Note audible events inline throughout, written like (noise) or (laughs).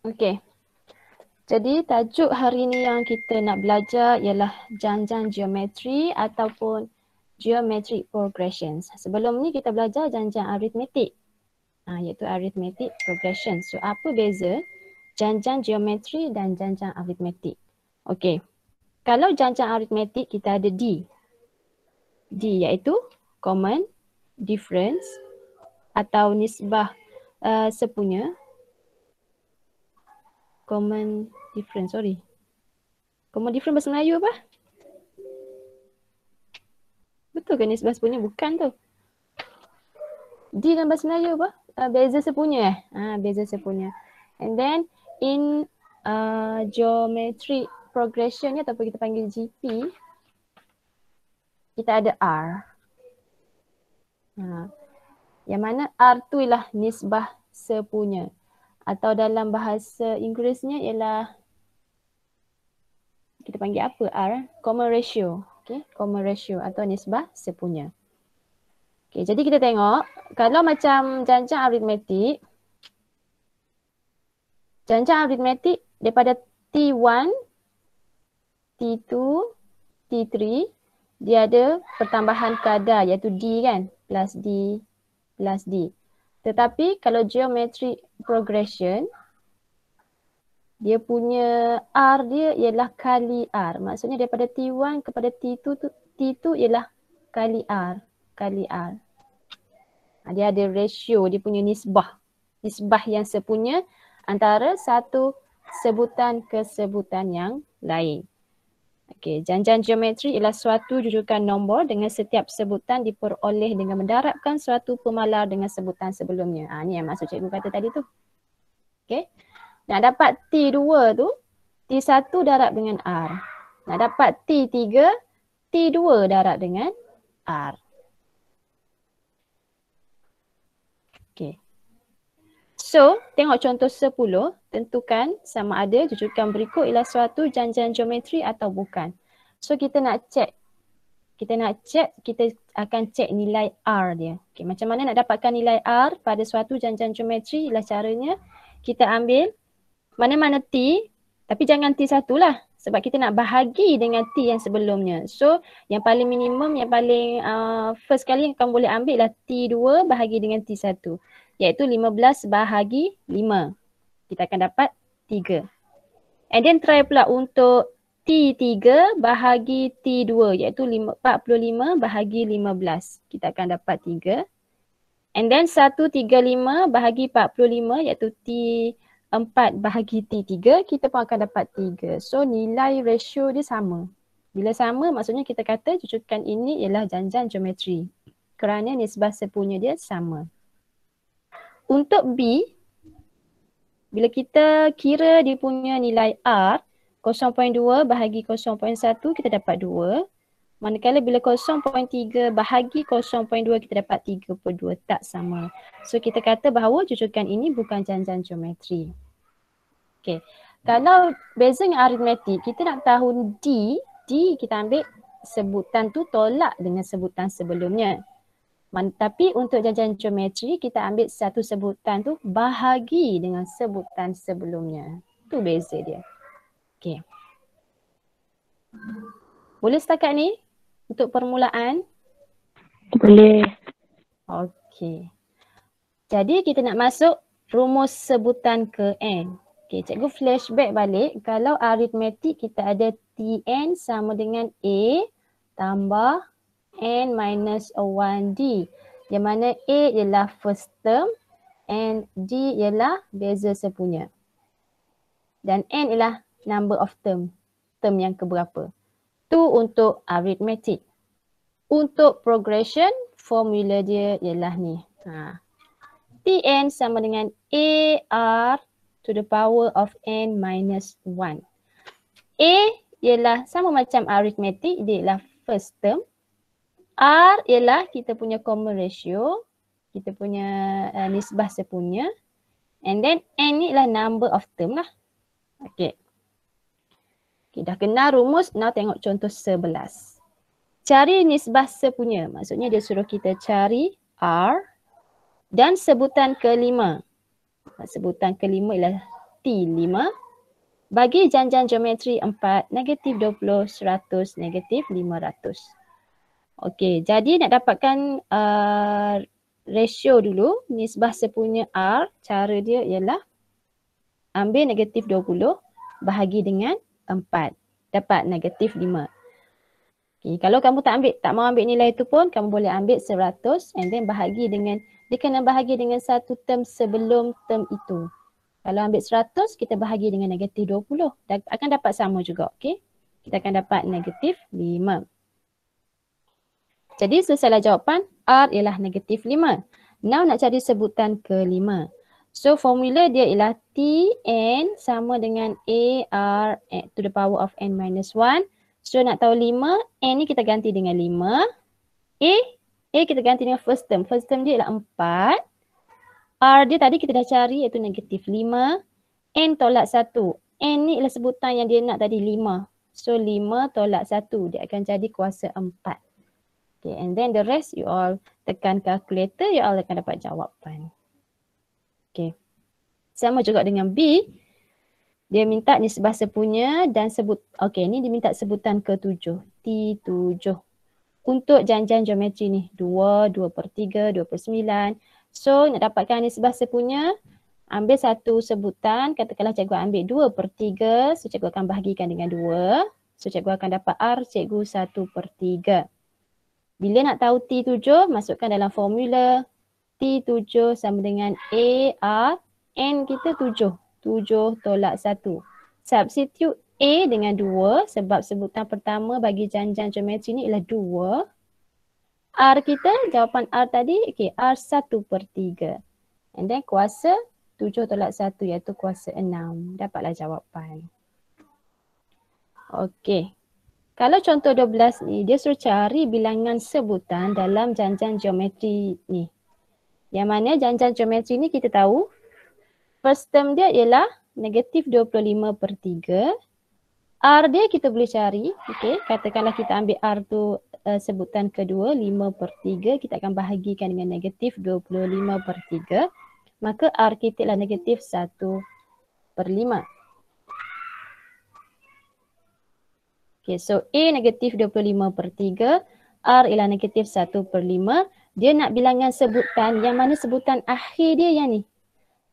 Okey. Jadi tajuk hari ini yang kita nak belajar ialah janjang geometri ataupun geometric progressions. Sebelum ni kita belajar janjang aritmetik. Ha, ah, iaitu aritmetik progression. So apa beza janjang geometri dan janjang aritmetik? Okey. Kalau janjang aritmetik kita ada D. D iaitu common difference atau nisbah uh, sepunya common difference. Sorry. Common difference bahasa Melayu apa? Betul ke nisbah sepunya? Bukan tu. D dalam bahasa Melayu apa? Uh, beza sepunya eh? Ha, beza sepunya. And then in uh, geometric progression ni ataupun kita panggil GP kita ada R. Ha. Yang mana R tu ialah nisbah sepunya atau dalam bahasa Inggerisnya ialah kita panggil apa R, common ratio. Okay, common ratio atau nisbah sepunya. Okay, jadi kita tengok kalau macam jancang aritmetik, jancang aritmetik daripada T1, T2, T3, dia ada pertambahan kadar iaitu D kan, plus D, plus D. Tetapi kalau geometri progression, dia punya R dia ialah kali R. Maksudnya daripada T1 kepada T2, tu T2 ialah kali R. Kali R. Ha, dia ada ratio, dia punya nisbah. Nisbah yang sepunya antara satu sebutan ke sebutan yang lain. Okey, janjian geometri ialah suatu jujukan nombor dengan setiap sebutan diperoleh dengan mendarabkan suatu pemalar dengan sebutan sebelumnya. Ha, ni yang maksud cikgu kata tadi tu. Okey. Nak dapat T2 tu, T1 darab dengan R. Nak dapat T3, T2 darab dengan R. So, tengok contoh 10, tentukan sama ada jujukan berikut ialah suatu janjian geometri atau bukan. So, kita nak check. Kita nak check, kita akan check nilai R dia. Okay, macam mana nak dapatkan nilai R pada suatu janjian geometri ialah caranya kita ambil mana-mana T, tapi jangan T satu lah. Sebab kita nak bahagi dengan T yang sebelumnya. So, yang paling minimum, yang paling uh, first kali yang kamu boleh ambil adalah T2 bahagi dengan T1 iaitu 15 bahagi 5. Kita akan dapat 3. And then try pula untuk T3 bahagi T2 iaitu 45 bahagi 15. Kita akan dapat 3. And then 135 bahagi 45 iaitu T4 bahagi T3 kita pun akan dapat 3. So nilai ratio dia sama. Bila sama maksudnya kita kata cucukan ini ialah janjang geometri kerana nisbah sepunya dia sama untuk B bila kita kira dia punya nilai R 0.2 bahagi 0.1 kita dapat 2 manakala bila 0.3 bahagi 0.2 kita dapat 3.2 tak sama. So kita kata bahawa cucukan ini bukan janjian geometri. Okay. Kalau bezanya aritmetik, kita nak tahu D, D kita ambil sebutan tu tolak dengan sebutan sebelumnya. Man, tapi untuk jajan geometri kita ambil satu sebutan tu bahagi dengan sebutan sebelumnya. Tu beza dia. Okey. Boleh setakat ni untuk permulaan? Boleh. Okey. Jadi kita nak masuk rumus sebutan ke N. Okey, cikgu flashback balik. Kalau aritmetik kita ada TN sama dengan A tambah n minus 1d. di mana a ialah first term and d ialah beza sepunya. Dan n ialah number of term. Term yang keberapa. Tu untuk arithmetic. Untuk progression, formula dia ialah ni. Ha. Tn sama dengan ar to the power of n minus 1. A ialah sama macam arithmetic, dia ialah first term. R ialah kita punya common ratio, kita punya uh, nisbah sepunya and then N ni ialah number of term lah. Okay. okay. Dah kenal rumus, now tengok contoh sebelas. Cari nisbah sepunya, maksudnya dia suruh kita cari R dan sebutan kelima. Sebutan kelima ialah T5 bagi janjian geometri 4, negatif 20, 100, negatif 500. Okey, jadi nak dapatkan uh, ratio dulu, nisbah sepunya R, cara dia ialah ambil negatif 20 bahagi dengan 4. Dapat negatif 5. Okay, kalau kamu tak ambil, tak mau ambil nilai itu pun, kamu boleh ambil 100 and then bahagi dengan, dia kena bahagi dengan satu term sebelum term itu. Kalau ambil 100, kita bahagi dengan negatif 20. Dan akan dapat sama juga, okey? Kita akan dapat negatif 5. Jadi selesailah jawapan R ialah negatif 5. Now nak cari sebutan kelima. So formula dia ialah Tn sama dengan Ar to the power of n minus 1. So nak tahu 5, n ni kita ganti dengan 5. A, A kita ganti dengan first term. First term dia ialah 4. R dia tadi kita dah cari iaitu negatif 5. N tolak 1. N ni ialah sebutan yang dia nak tadi 5. So 5 tolak 1 dia akan jadi kuasa 4. Okay, and then the rest you all tekan calculator, you all akan dapat jawapan. Okay. Sama juga dengan B. Dia minta nisbah sepunya dan sebut, okay ni dia minta sebutan ketujuh. T tujuh. Untuk janjian geometri ni, dua, dua per tiga, dua per sembilan. So nak dapatkan nisbah sepunya, ambil satu sebutan, katakanlah cikgu ambil dua per tiga, so cikgu akan bahagikan dengan dua. So cikgu akan dapat R cikgu satu per tiga. Bila nak tahu T7, masukkan dalam formula T7 sama dengan A, R, N kita 7. 7 tolak 1. Substitute A dengan 2 sebab sebutan pertama bagi janjian geometri ni ialah 2. R kita, jawapan R tadi, okay, R 1 per 3. And then kuasa 7 tolak 1 iaitu kuasa 6. Dapatlah jawapan. Okay, kalau contoh 12 ni, dia suruh cari bilangan sebutan dalam janjang geometri ni. Yang mana janjang geometri ni kita tahu, first term dia ialah negatif 25 per 3. R dia kita boleh cari, okay. katakanlah kita ambil R tu uh, sebutan kedua, 5 per 3, kita akan bahagikan dengan negatif 25 per 3. Maka R kita ialah negatif 1 per Okay, so A negatif 25 per 3, R ialah negatif 1 per 5. Dia nak bilangan sebutan yang mana sebutan akhir dia yang ni.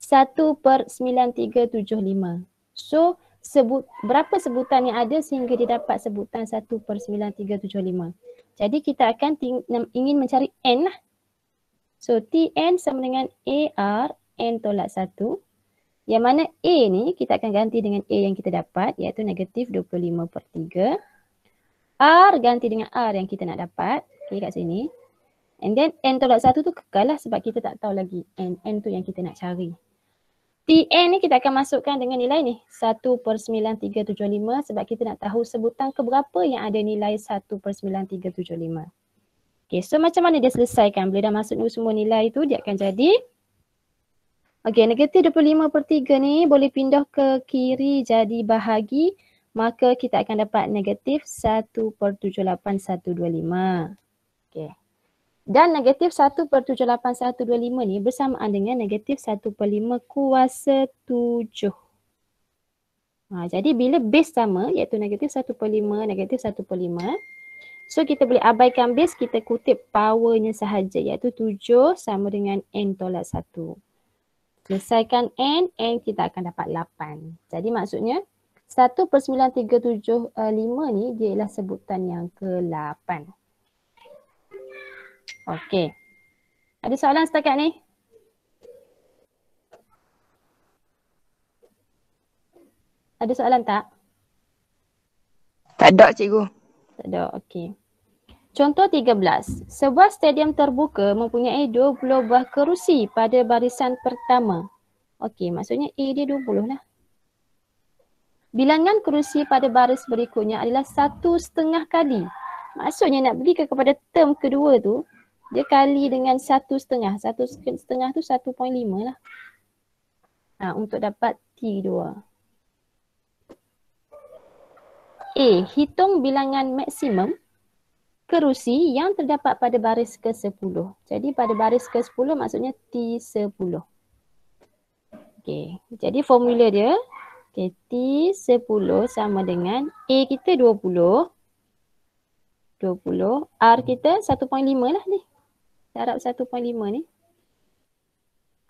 1 per 9375. So, sebut, berapa sebutan yang ada sehingga dia dapat sebutan 1 per 9375. Jadi kita akan ting, ingin mencari N lah. So, Tn sama dengan AR, N tolak 1. Yang mana A ni kita akan ganti dengan A yang kita dapat iaitu negatif 25 per 3. R ganti dengan R yang kita nak dapat. Okay kat sini. And then N tolak 1 tu kekal lah sebab kita tak tahu lagi N. N tu yang kita nak cari. Tn ni kita akan masukkan dengan nilai ni 1 per 9375 sebab kita nak tahu sebutan keberapa yang ada nilai 1 per 9375. Okay so macam mana dia selesaikan? Bila dah masuk semua nilai tu dia akan jadi Okey, negatif 25 per 3 ni boleh pindah ke kiri jadi bahagi maka kita akan dapat negatif 1 per 78125. Okey. Dan negatif 1 per 78125 ni bersamaan dengan negatif 1 per 5 kuasa 7. Ha, jadi bila base sama iaitu negatif 1 per 5, negatif 1 per 5. So kita boleh abaikan base, kita kutip powernya sahaja iaitu 7 sama dengan n tolak 1. Selesaikan N, N kita akan dapat 8. Jadi maksudnya 1 per 9, 3, 7, 5 ni dia ialah sebutan yang ke-8. Okey. Ada soalan setakat ni? Ada soalan tak? Tak ada cikgu. Tak ada, okey. Contoh 13. Sebuah stadium terbuka mempunyai 20 buah kerusi pada barisan pertama. Okey, maksudnya A dia 20 lah. Bilangan kerusi pada baris berikutnya adalah satu setengah kali. Maksudnya nak pergi ke kepada term kedua tu, dia kali dengan satu setengah. Satu setengah tu 1.5 lah. Ha, untuk dapat T2. A. Hitung bilangan maksimum kerusi yang terdapat pada baris ke-10. Jadi pada baris ke-10 maksudnya T10. Okey, jadi formula dia okay, T10 sama dengan A kita 20. 20. R kita 1.5 lah ni. Darab 1.5 ni.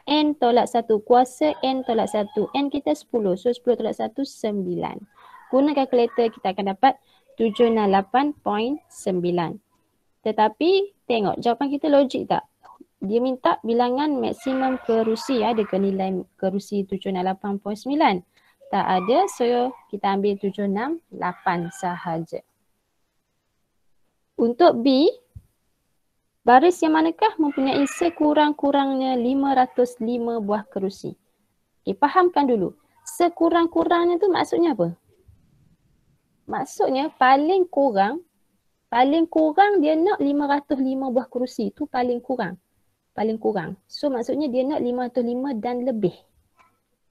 N tolak 1. Kuasa N tolak 1. N kita 10. So 10 tolak 1, 9. Guna kalkulator kita akan dapat 768.9. Tetapi tengok jawapan kita logik tak? Dia minta bilangan maksimum kerusi ya, ada nilai kerusi 768.9? Tak ada, so kita ambil 768 sahaja. Untuk B, baris yang manakah mempunyai sekurang-kurangnya 505 buah kerusi? Okay, eh, fahamkan dulu. Sekurang-kurangnya tu maksudnya apa? Maksudnya paling kurang paling kurang dia nak 505 buah kerusi tu paling kurang. Paling kurang. So maksudnya dia nak 505 dan lebih.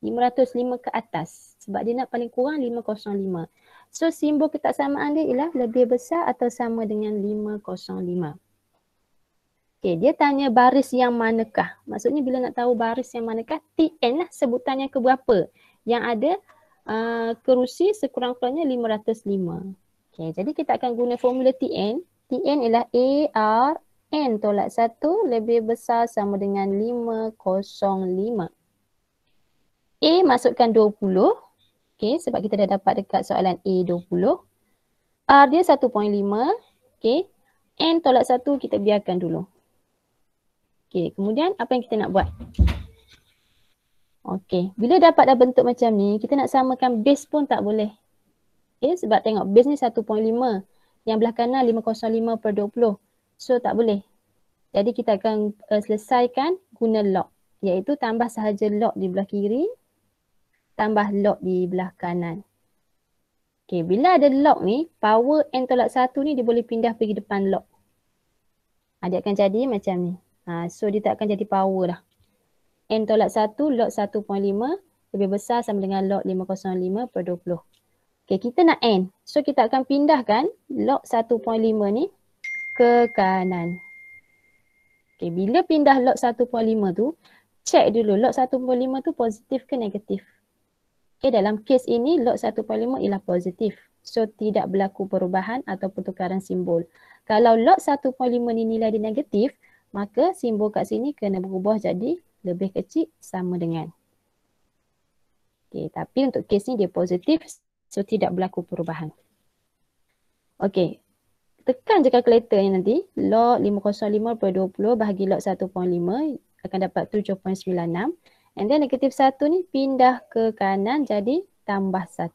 505 ke atas sebab dia nak paling kurang 505. So simbol ketaksamaan dia ialah lebih besar atau sama dengan 505. Okay, dia tanya baris yang manakah? Maksudnya bila nak tahu baris yang manakah, TN lah sebutan yang keberapa yang ada Ah, kerusi sekurang-kurangnya 505. Okay, jadi kita akan guna formula TN. TN ialah ARN tolak 1 lebih besar sama dengan 505. A masukkan 20. Okay, sebab kita dah dapat dekat soalan A 20. R dia 1.5. Okay, N tolak 1 kita biarkan dulu. Okay, kemudian apa yang kita nak buat? Okey, bila dapat dah bentuk macam ni, kita nak samakan base pun tak boleh. Okay, ya, sebab tengok base ni 1.5, yang belah kanan 505 per 20. So tak boleh. Jadi kita akan uh, selesaikan guna log. Iaitu tambah sahaja log di belah kiri, tambah log di belah kanan. Okey, bila ada log ni, power n tolak 1 ni dia boleh pindah pergi depan log. Ha, ah, dia akan jadi macam ni. Ha, so dia tak akan jadi power dah. N tolak 1 log 1.5 lebih besar sama dengan log 505 per 20. Okay, kita nak N. So kita akan pindahkan log 1.5 ni ke kanan. Okay, bila pindah log 1.5 tu, check dulu log 1.5 tu positif ke negatif. Okay, dalam kes ini log 1.5 ialah positif. So tidak berlaku perubahan atau pertukaran simbol. Kalau log 1.5 ni nilai dia negatif, maka simbol kat sini kena berubah jadi lebih kecil sama dengan. Okey, tapi untuk kes ni dia positif so tidak berlaku perubahan. Okey. Tekan je kalkulator ni nanti log 505 per 20 bahagi log 1.5 akan dapat 7.96 and then negatif 1 ni pindah ke kanan jadi tambah 1.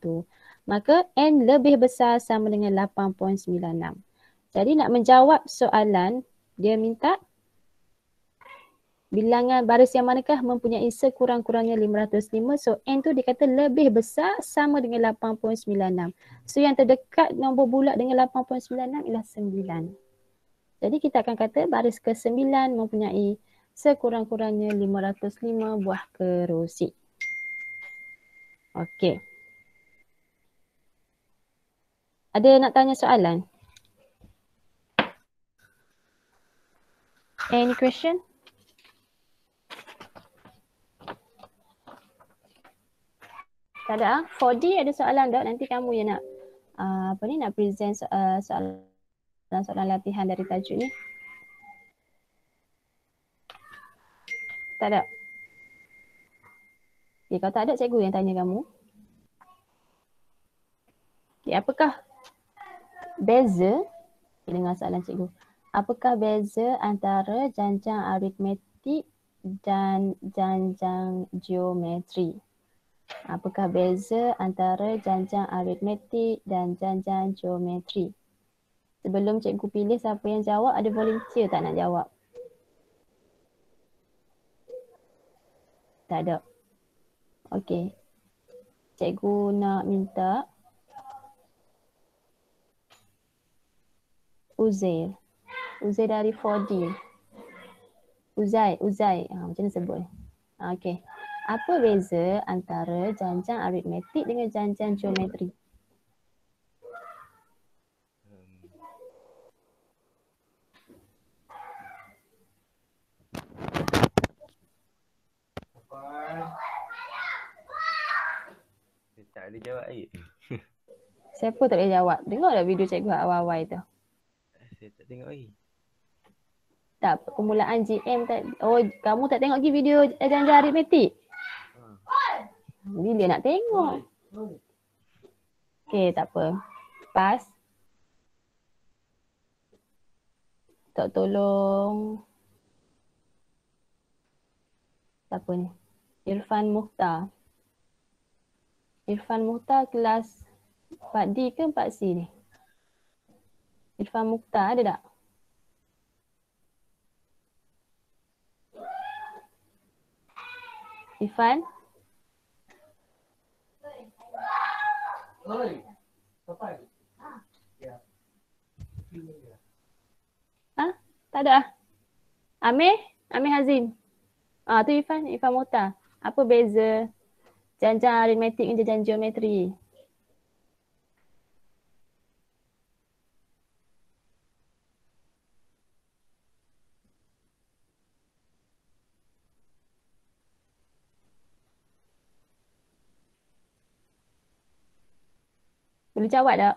Maka n lebih besar sama dengan 8.96. Jadi nak menjawab soalan dia minta bilangan baris yang manakah mempunyai sekurang-kurangnya 505 so n tu dikata lebih besar sama dengan 8.96 so yang terdekat nombor bulat dengan 8.96 ialah 9 jadi kita akan kata baris ke-9 mempunyai sekurang-kurangnya 505 buah kerusi okey ada nak tanya soalan any question Tak ada. 4D ah. ada soalan dah. Nanti kamu yang nak uh, apa ni nak present uh, soalan soalan latihan dari tajuk ni. Tak ada. Okay, eh, kalau tak ada cikgu yang tanya kamu. Okay, eh, apakah beza dengan soalan cikgu? Apakah beza antara janjang aritmetik dan janjang geometri? Apakah beza antara janjang aritmetik dan janjang geometri? Sebelum cikgu pilih siapa yang jawab, ada volunteer tak nak jawab? Tak ada. Okey. Cikgu nak minta Uzair. Uzair dari 4D. Uzai, Uzai. Ha, ah, macam mana sebut? Ah, okey apa beza antara janjang aritmetik dengan janjang geometri? Tak jawab lagi. (laughs) Siapa tak boleh jawab? Tengok dah video cikgu awal-awal tu. Saya tak tengok lagi. Tak, permulaan GM tak. Oh, kamu tak tengok lagi video eh, janjang aritmetik? Ni dia nak tengok. Okey, tak apa. Pas. Tak tolong. Siapa ni? Irfan Mukhtar. Irfan Mukhtar kelas 4D ke 4C ni? Irfan Mukhtar ada tak? Irfan? Irfan? Ha? Tak ada. Ame, Ame Hazin. Ah, tu Ifan, Ifan Mota. Apa beza jajan aritmetik dengan jajan geometri? Boleh jawab tak?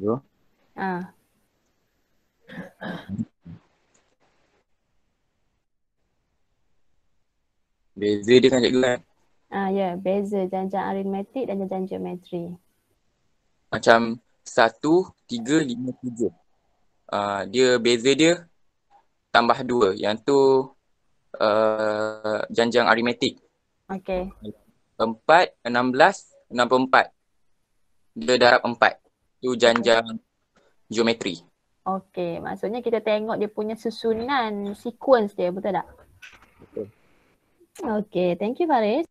Ya. Ah. Ha. Beza dia kan gelan. Ah ya, yeah. beza janjian aritmetik dan janjian geometri. Macam satu, tiga, lima, tujuh. Ah, dia beza dia tambah dua yang tu uh, janjang aritmetik. Okay. Empat, enam belas, enam puluh empat. Dia darab empat. Itu janjang geometri. Okey, maksudnya kita tengok dia punya susunan sequence dia, betul tak? Betul. Okay, thank you Faris.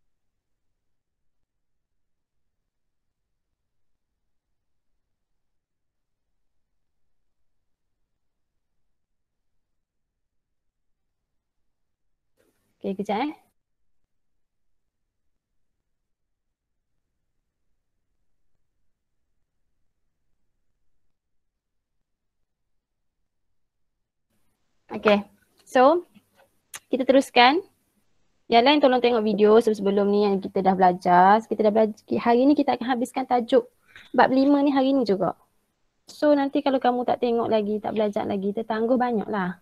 Okey, kejap eh. Okay, so kita teruskan. Yang lain tolong tengok video sebelum ni yang kita dah belajar. Kita dah belajar. Hari ni kita akan habiskan tajuk bab lima ni hari ni juga. So nanti kalau kamu tak tengok lagi, tak belajar lagi, tertangguh banyak lah.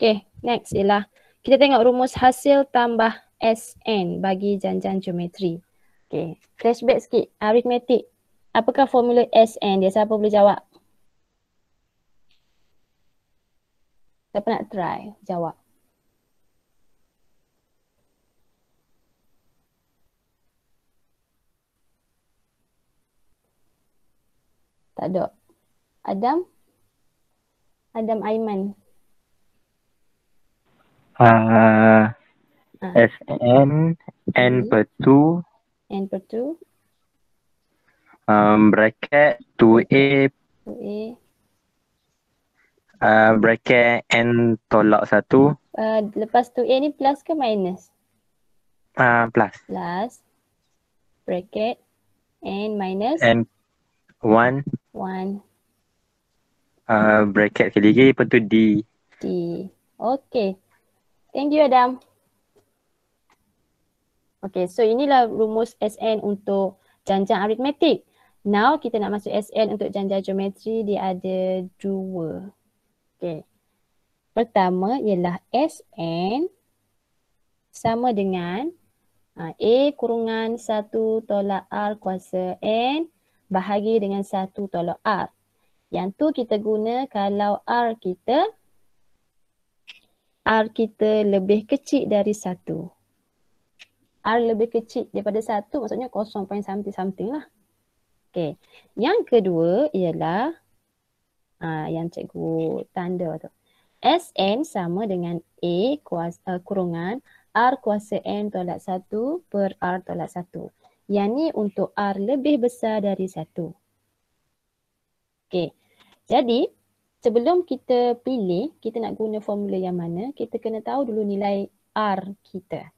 Okay, next ialah kita tengok rumus hasil tambah SN bagi janjang geometri. Okay, flashback sikit. Aritmetik. Apakah formula SN dia? Siapa boleh jawab? Siapa nak try jawab? Tak ada. Adam? Adam Aiman. Uh, uh. SN N per 2 N per 2 um, bracket 2A 2A uh, bracket N tolak satu uh, lepas 2A ni plus ke minus? Uh, plus plus bracket N minus N one one uh, bracket ketiga per 2 D D okay Thank you Adam. Okay, so inilah rumus SN untuk janjang aritmetik. Now kita nak masuk SN untuk janjang geometri, dia ada dua. Okay. Pertama ialah SN sama dengan ha, A kurungan 1 tolak R kuasa N bahagi dengan 1 tolak R. Yang tu kita guna kalau R kita R kita lebih kecil dari satu. R lebih kecil daripada satu maksudnya 0. something something lah. Okay. Yang kedua ialah uh, yang cikgu tanda tu. Sn sama dengan A kuasa, uh, eh, kurungan R kuasa N tolak satu per R tolak satu. Yang ni untuk R lebih besar dari satu. Okay. Jadi sebelum kita pilih kita nak guna formula yang mana, kita kena tahu dulu nilai R kita.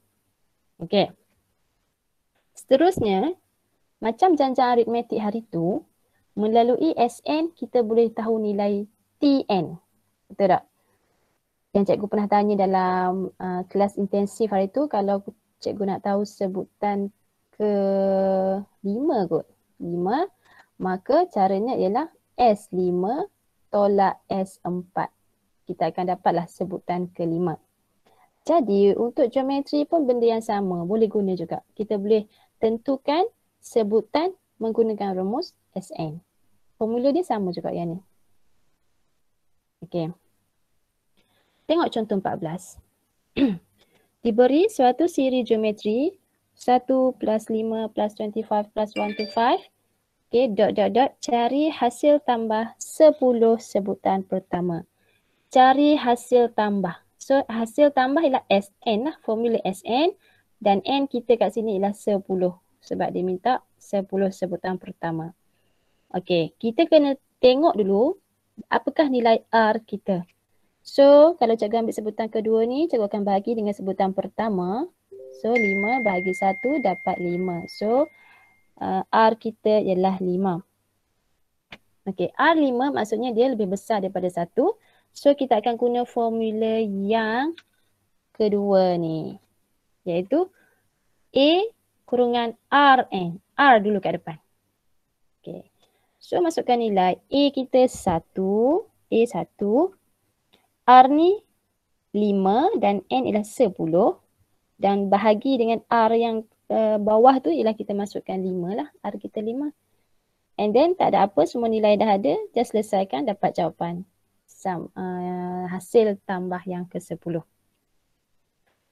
Okey. Seterusnya, macam janjian aritmetik hari tu, melalui SN kita boleh tahu nilai TN. Betul tak? Yang cikgu pernah tanya dalam uh, kelas intensif hari tu, kalau cikgu nak tahu sebutan ke lima kot. Lima, maka caranya ialah S lima tolak S4. Kita akan dapatlah sebutan kelima. Jadi untuk geometri pun benda yang sama boleh guna juga. Kita boleh tentukan sebutan menggunakan rumus Sn. Formula dia sama juga yang ni. Okey. Tengok contoh 14. (clears throat) Diberi suatu siri geometri 1 plus 5 plus 25 plus 1 to 5 Okay, dot dot dot cari hasil tambah 10 sebutan pertama. Cari hasil tambah. So hasil tambah ialah SN lah, formula SN dan N kita kat sini ialah 10 sebab dia minta 10 sebutan pertama. Okay, kita kena tengok dulu apakah nilai R kita. So kalau cikgu ambil sebutan kedua ni, cikgu akan bagi dengan sebutan pertama. So 5 bahagi 1 dapat 5. So uh, R kita ialah 5. Okey, R5 maksudnya dia lebih besar daripada 1. So kita akan guna formula yang kedua ni. Iaitu A kurungan Rn. R dulu kat depan. Okey. So masukkan nilai A kita 1, A 1. R ni 5 dan N ialah 10 dan bahagi dengan R yang Eh, bawah tu ialah kita masukkan 5 lah. R kita 5. And then tak ada apa semua nilai dah ada. Just selesaikan dapat jawapan. Sam, uh, hasil tambah yang ke 10.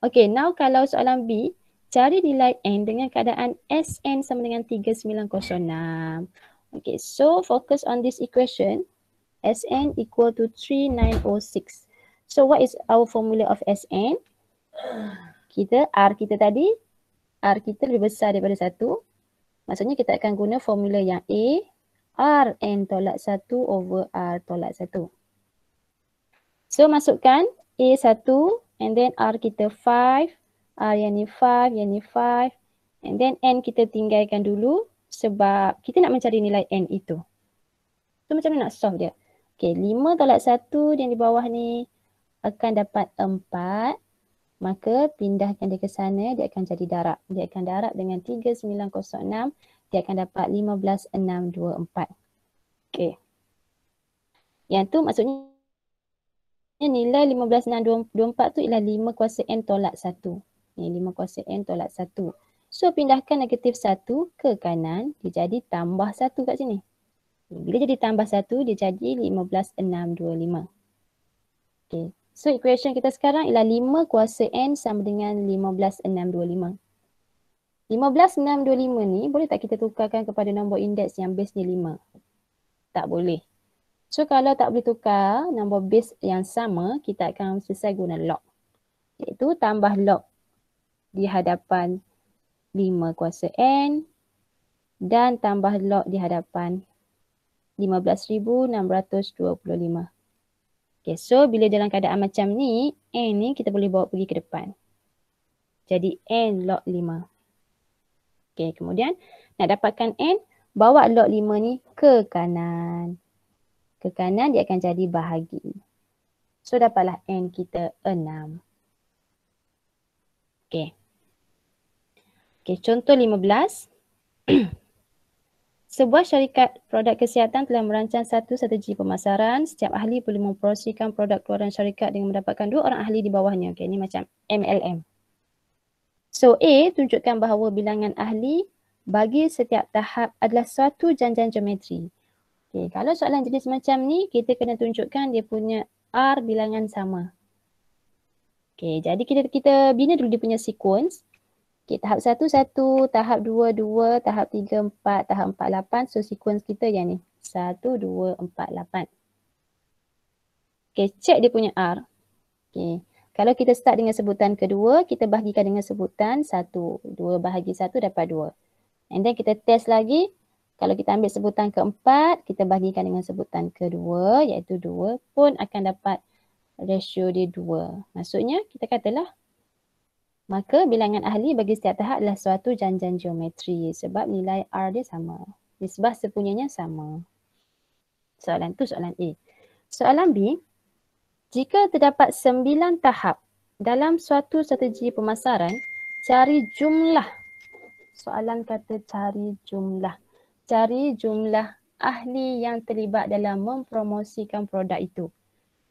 Okay now kalau soalan B. Cari nilai N dengan keadaan Sn sama dengan 3906. Okay so focus on this equation. Sn equal to 3906. So what is our formula of Sn? Kita R kita tadi R kita lebih besar daripada 1 maksudnya kita akan guna formula yang A R N tolak 1 over R tolak 1. So masukkan A 1 and then R kita 5 R yang ni 5 yang ni 5 and then N kita tinggalkan dulu sebab kita nak mencari nilai N itu. So macam mana nak solve dia? Okay 5 tolak 1 yang di bawah ni akan dapat maka pindahkan dia ke sana dia akan jadi darab. Dia akan darab dengan 3906 dia akan dapat 15624. Okey. Yang tu maksudnya nilai 15624 tu ialah 5 kuasa n tolak 1. Ni 5 kuasa n tolak 1. So pindahkan negatif 1 ke kanan dia jadi tambah 1 kat sini. Bila jadi tambah 1 dia jadi 15625. Okey, So equation kita sekarang ialah 5 kuasa N sama dengan 15625. 15625 ni boleh tak kita tukarkan kepada nombor indeks yang base ni 5? Tak boleh. So kalau tak boleh tukar nombor base yang sama, kita akan selesai guna log. Iaitu tambah log di hadapan 5 kuasa N dan tambah log di hadapan 15625. Okay, so bila dalam keadaan macam ni, N ni kita boleh bawa pergi ke depan. Jadi N log 5. Okay, kemudian nak dapatkan N, bawa log 5 ni ke kanan. Ke kanan dia akan jadi bahagi. So dapatlah N kita 6. Okay. Okay, contoh 15. (clears throat) Sebuah syarikat produk kesihatan telah merancang satu strategi pemasaran. Setiap ahli boleh mempromosikan produk keluaran syarikat dengan mendapatkan dua orang ahli di bawahnya. Okay, ini macam MLM. So A tunjukkan bahawa bilangan ahli bagi setiap tahap adalah suatu janjian geometri. Okay, kalau soalan jenis macam ni, kita kena tunjukkan dia punya R bilangan sama. Okay, jadi kita kita bina dulu dia punya sequence. Okay, tahap satu, satu. Tahap dua, dua. Tahap tiga, empat. Tahap empat, lapan. So, sequence kita yang ni. Satu, dua, empat, lapan. Okay, check dia punya R. Okay. Kalau kita start dengan sebutan kedua, kita bahagikan dengan sebutan satu. Dua bahagi satu dapat dua. And then kita test lagi. Kalau kita ambil sebutan keempat, kita bahagikan dengan sebutan kedua iaitu dua pun akan dapat ratio dia dua. Maksudnya kita katalah Maka bilangan ahli bagi setiap tahap adalah suatu janjian geometri sebab nilai R dia sama. Nisbah sepunyanya sama. Soalan tu soalan A. Soalan B, jika terdapat sembilan tahap dalam suatu strategi pemasaran, cari jumlah. Soalan kata cari jumlah. Cari jumlah ahli yang terlibat dalam mempromosikan produk itu.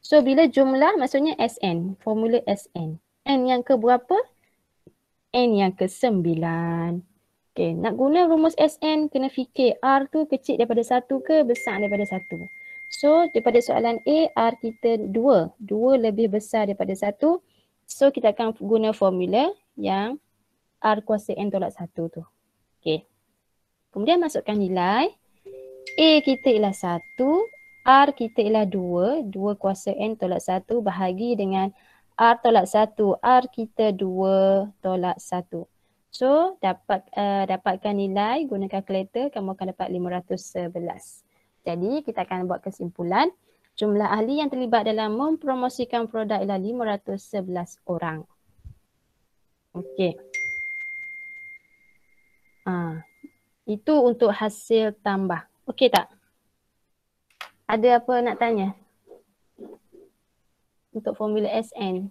So bila jumlah maksudnya SN, formula SN. N yang keberapa? N yang ke sembilan. Okay, nak guna rumus SN kena fikir R tu kecil daripada satu ke besar daripada satu. So daripada soalan A, R kita dua. Dua lebih besar daripada satu. So kita akan guna formula yang R kuasa N tolak satu tu. Okay. Kemudian masukkan nilai. A kita ialah satu. R kita ialah dua. Dua kuasa N tolak satu bahagi dengan R. R tolak satu, R kita dua tolak satu, So dapat uh, dapatkan nilai guna kalkulator kamu akan dapat 511. Jadi kita akan buat kesimpulan. Jumlah ahli yang terlibat dalam mempromosikan produk ialah 511 orang. Okey. Ha. Itu untuk hasil tambah. Okey tak? Ada apa nak tanya? untuk formula SN.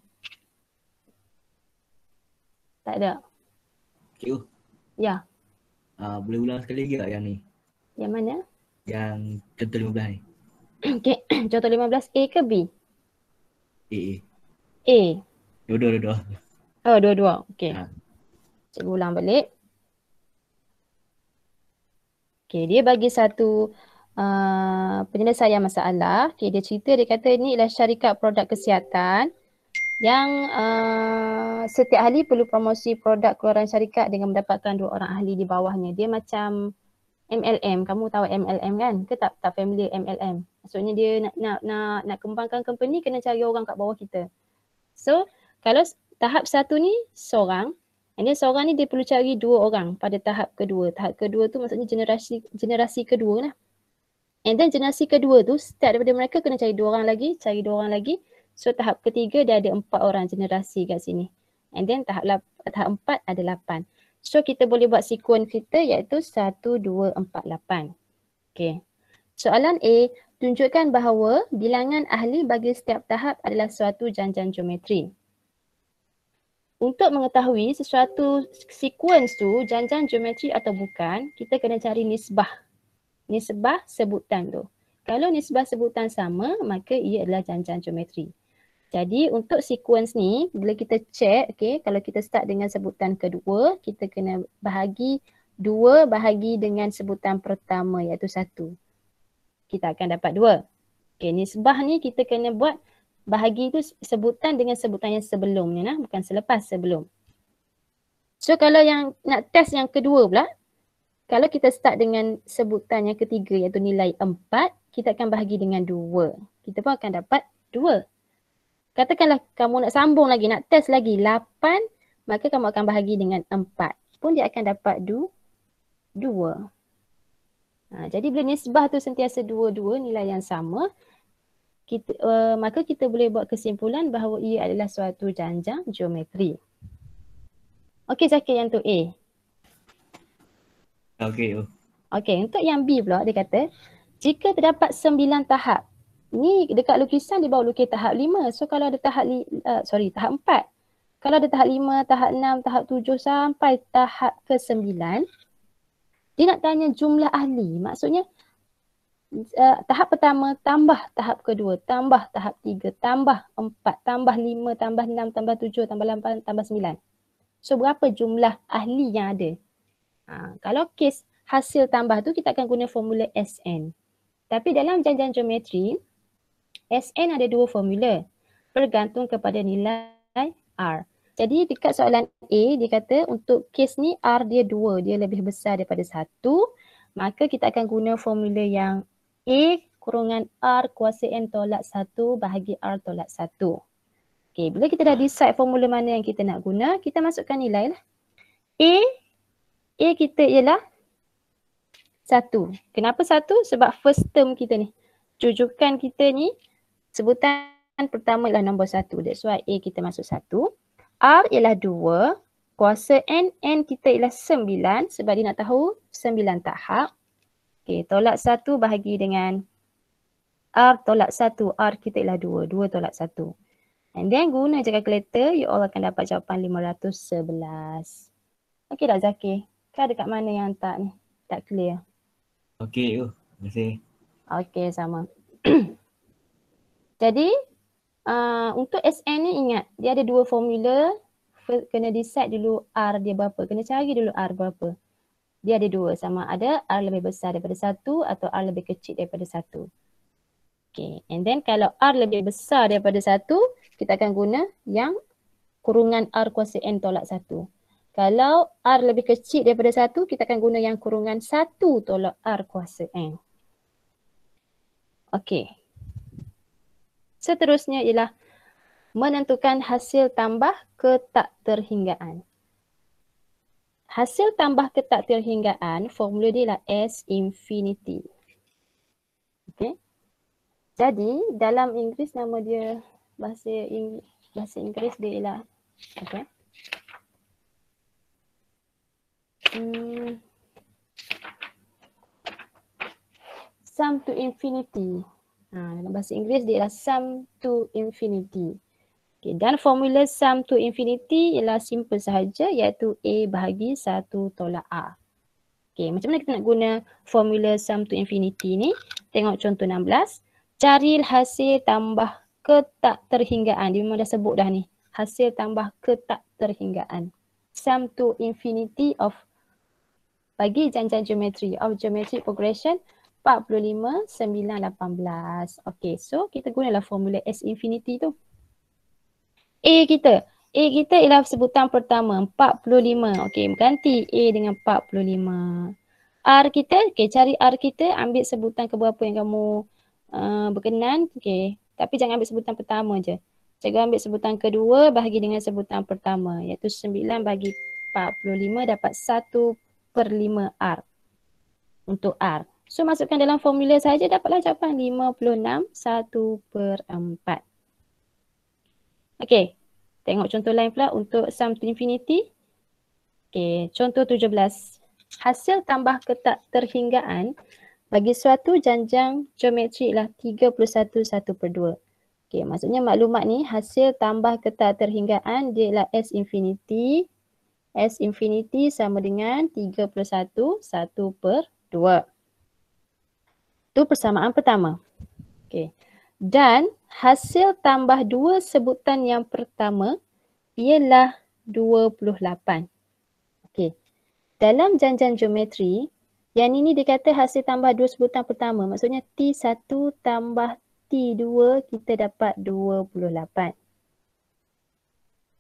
Tak ada. Cikgu. Ya. Uh, boleh ulang sekali lagi tak yang ni? Yang mana? Yang contoh 15 ni. (clears throat) Okey, (clears throat) contoh 15 A ke B? A. A. A. Dua-dua, dua-dua. Oh, dua-dua. Okey. Ha. Cikgu ulang balik. Okey, dia bagi satu uh, penyelesaian masalah. Okay, dia cerita dia kata ini ialah syarikat produk kesihatan yang uh, setiap ahli perlu promosi produk keluaran syarikat dengan mendapatkan dua orang ahli di bawahnya. Dia macam MLM. Kamu tahu MLM kan? Kita tak tak familiar MLM. Maksudnya dia nak nak nak, nak kembangkan company kena cari orang kat bawah kita. So, kalau tahap satu ni seorang And then seorang ni dia perlu cari dua orang pada tahap kedua. Tahap kedua tu maksudnya generasi generasi kedua lah. And then generasi kedua tu start daripada mereka kena cari dua orang lagi, cari dua orang lagi. So tahap ketiga dia ada empat orang generasi kat sini. And then tahap, lap, tahap empat ada lapan. So kita boleh buat sekuen kita iaitu satu, dua, empat, lapan. Okay. Soalan A, tunjukkan bahawa bilangan ahli bagi setiap tahap adalah suatu janjian geometri. Untuk mengetahui sesuatu sekuens tu janjian geometri atau bukan, kita kena cari nisbah nisbah sebutan tu. Kalau nisbah sebutan sama, maka ia adalah jangjang geometri. Jadi untuk sequence ni, bila kita check, okay, kalau kita start dengan sebutan kedua, kita kena bahagi dua bahagi dengan sebutan pertama iaitu satu. Kita akan dapat dua. Okay, nisbah ni kita kena buat bahagi tu sebutan dengan sebutan yang sebelumnya, nah, bukan selepas sebelum. So kalau yang nak test yang kedua pula, kalau kita start dengan sebutan yang ketiga iaitu nilai 4, kita akan bahagi dengan 2. Kita pun akan dapat 2. Katakanlah kamu nak sambung lagi, nak test lagi 8, maka kamu akan bahagi dengan 4. Pun dia akan dapat 2. Ha, jadi bila nisbah tu sentiasa 2-2 nilai yang sama, kita, uh, maka kita boleh buat kesimpulan bahawa ia adalah suatu janjang geometri. Okey, Zakir yang tu A. Okay. Okay, oh. untuk yang B pula dia kata, jika terdapat sembilan tahap, ni dekat lukisan dia bawa lukis tahap lima. So kalau ada tahap, li, uh, sorry, tahap empat. Kalau ada tahap lima, tahap enam, tahap tujuh sampai tahap ke sembilan, dia nak tanya jumlah ahli. Maksudnya, uh, tahap pertama tambah tahap kedua, tambah tahap tiga, tambah empat, tambah lima, tambah enam, tambah tujuh, tambah lapan, tambah sembilan. So berapa jumlah ahli yang ada Ha, kalau kes hasil tambah tu kita akan guna formula SN. Tapi dalam janjian geometri, SN ada dua formula bergantung kepada nilai R. Jadi dekat soalan A dia kata untuk kes ni R dia dua dia lebih besar daripada satu, Maka kita akan guna formula yang A kurungan R kuasa N tolak satu bahagi R tolak satu. Okay, bila kita dah decide formula mana yang kita nak guna, kita masukkan nilai lah. A A kita ialah satu. Kenapa satu? Sebab first term kita ni. Cujukan kita ni sebutan pertama ialah nombor satu. That's why A kita masuk satu. R ialah dua. Kuasa N, N kita ialah sembilan. Sebab dia nak tahu sembilan tahap. Okay, tolak satu bahagi dengan R tolak satu. R kita ialah dua. Dua tolak satu. And then guna je calculator, you all akan dapat jawapan 511. Okay tak Zakir? ke dekat mana yang tak ni? Tak clear. Okay, you. Terima kasih. Okay, sama. (clears throat) Jadi, uh, untuk SN ni ingat, dia ada dua formula. First, kena decide dulu R dia berapa. Kena cari dulu R berapa. Dia ada dua. Sama ada R lebih besar daripada satu atau R lebih kecil daripada satu. Okay, and then kalau R lebih besar daripada satu, kita akan guna yang kurungan R kuasa N tolak satu. Kalau R lebih kecil daripada 1, kita akan guna yang kurungan 1 tolak R kuasa N. Okey. Seterusnya ialah menentukan hasil tambah ketak terhinggaan. Hasil tambah ketak terhinggaan, formula dia ialah S infinity. Okey. Jadi dalam Inggeris nama dia bahasa Inggeris, bahasa Inggeris dia ialah okey. Hmm. sum to infinity. Ha, dalam bahasa Inggeris dia ialah sum to infinity. Okay, dan formula sum to infinity ialah simple sahaja iaitu A bahagi 1 tolak A. Okay, macam mana kita nak guna formula sum to infinity ni? Tengok contoh 16. Cari hasil tambah ketak terhinggaan. Dia memang dah sebut dah ni. Hasil tambah ketak terhinggaan. Sum to infinity of bagi janjian geometri of geometric progression 18, Okay so kita gunalah formula S infinity tu. A kita. A kita ialah sebutan pertama 45. Okay ganti A dengan 45. R kita. Okay cari R kita ambil sebutan keberapa yang kamu uh, berkenan. Okay tapi jangan ambil sebutan pertama je. Jangan ambil sebutan kedua bahagi dengan sebutan pertama iaitu 9 bagi 45 dapat per 5R untuk R. So masukkan dalam formula saja dapatlah jawapan 56 1 per 4. Okey, tengok contoh lain pula untuk sum to infinity. Okey, contoh 17. Hasil tambah ketak terhinggaan bagi suatu janjang geometri ialah 31 1 per 2. Okey, maksudnya maklumat ni hasil tambah ketak terhinggaan dia ialah S infinity S infinity sama dengan 31, 1 per 2. Itu persamaan pertama. Okay. Dan hasil tambah dua sebutan yang pertama ialah 28. Okay. Dalam janjian geometri, yang ini dikata hasil tambah dua sebutan pertama. Maksudnya T1 tambah T2 kita dapat 28.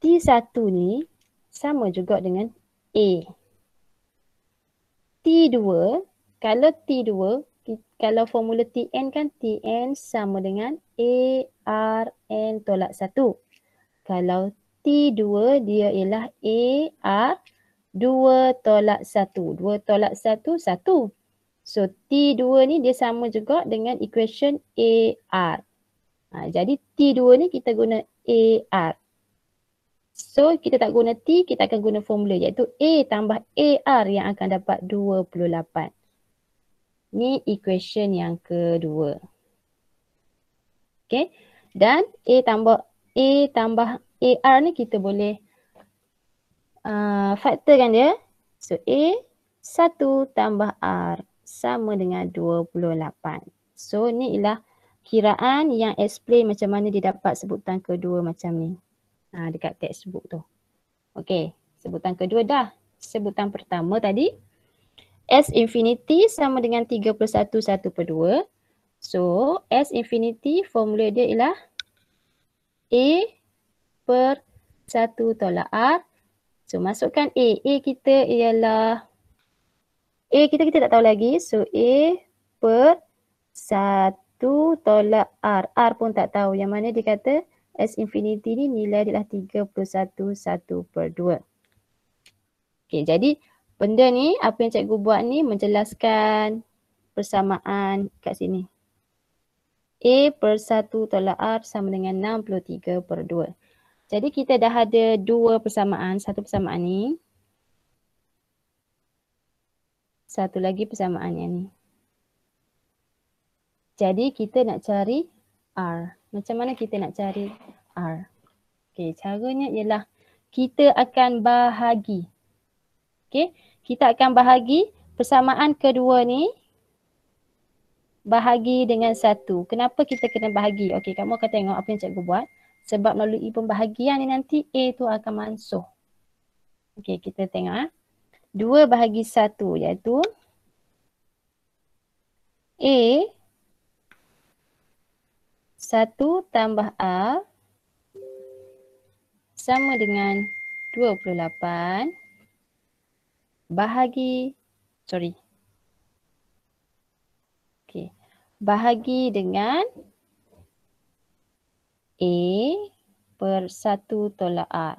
T1 ni sama juga dengan A. T2, kalau T2, kalau formula Tn kan Tn sama dengan r n tolak 1. Kalau T2 dia ialah r 2 tolak 1. 2 tolak 1, 1. So T2 ni dia sama juga dengan equation AR. Ha, jadi T2 ni kita guna r. So kita tak guna T, kita akan guna formula iaitu A tambah AR yang akan dapat 28. Ni equation yang kedua. Okay. Dan A tambah A tambah AR ni kita boleh uh, faktorkan dia. So A 1 tambah R sama dengan 28. So ni ialah kiraan yang explain macam mana dia dapat sebutan kedua macam ni uh, dekat textbook tu. okey. sebutan kedua dah. Sebutan pertama tadi, S infinity sama dengan 31 1 per 2. So, S infinity formula dia ialah A per 1 tolak R. So, masukkan A. A kita ialah, A kita kita tak tahu lagi. So, A per 1 tolak R. R pun tak tahu yang mana dia kata S infinity ni nilai adalah 31.1 per 2. Okay, jadi benda ni apa yang cikgu buat ni menjelaskan persamaan kat sini. A per 1 tolak R sama dengan 63 per 2. Jadi kita dah ada dua persamaan, satu persamaan ni. Satu lagi persamaan yang ni. Jadi kita nak cari R. Macam mana kita nak cari R? Okey, caranya ialah kita akan bahagi. Okey, kita akan bahagi persamaan kedua ni bahagi dengan satu. Kenapa kita kena bahagi? Okey, kamu akan tengok apa yang cikgu buat. Sebab melalui pembahagian ni nanti A tu akan mansuh. Okey, kita tengok. Eh. Dua bahagi satu iaitu A 1 tambah A sama dengan 28 bahagi, sorry. Okay. Bahagi dengan A per 1 tolak A.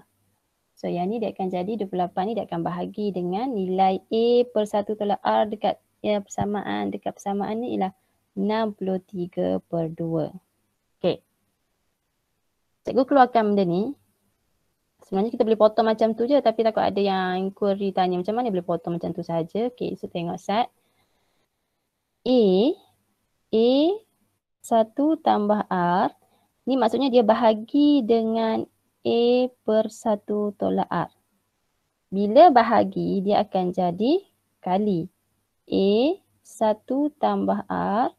So yang ni dia akan jadi 28 ni dia akan bahagi dengan nilai A per 1 tolak R dekat ya, persamaan. Dekat persamaan ni ialah 63 per 2 cikgu keluarkan benda ni sebenarnya kita boleh potong macam tu je tapi takut ada yang inquiry tanya macam mana boleh potong macam tu saja. Okey, so tengok set. A A 1 tambah R ni maksudnya dia bahagi dengan A per 1 tolak R. Bila bahagi dia akan jadi kali A 1 tambah R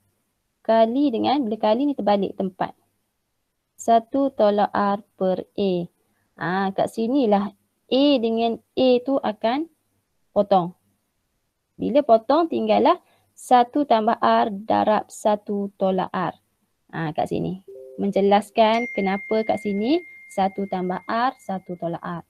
kali dengan, bila kali ni terbalik tempat. Satu tolak R per A. Ha, kat sini lah A dengan A tu akan potong. Bila potong tinggallah satu tambah R darab satu tolak R. Ha, kat sini. Menjelaskan kenapa kat sini satu tambah R satu tolak R.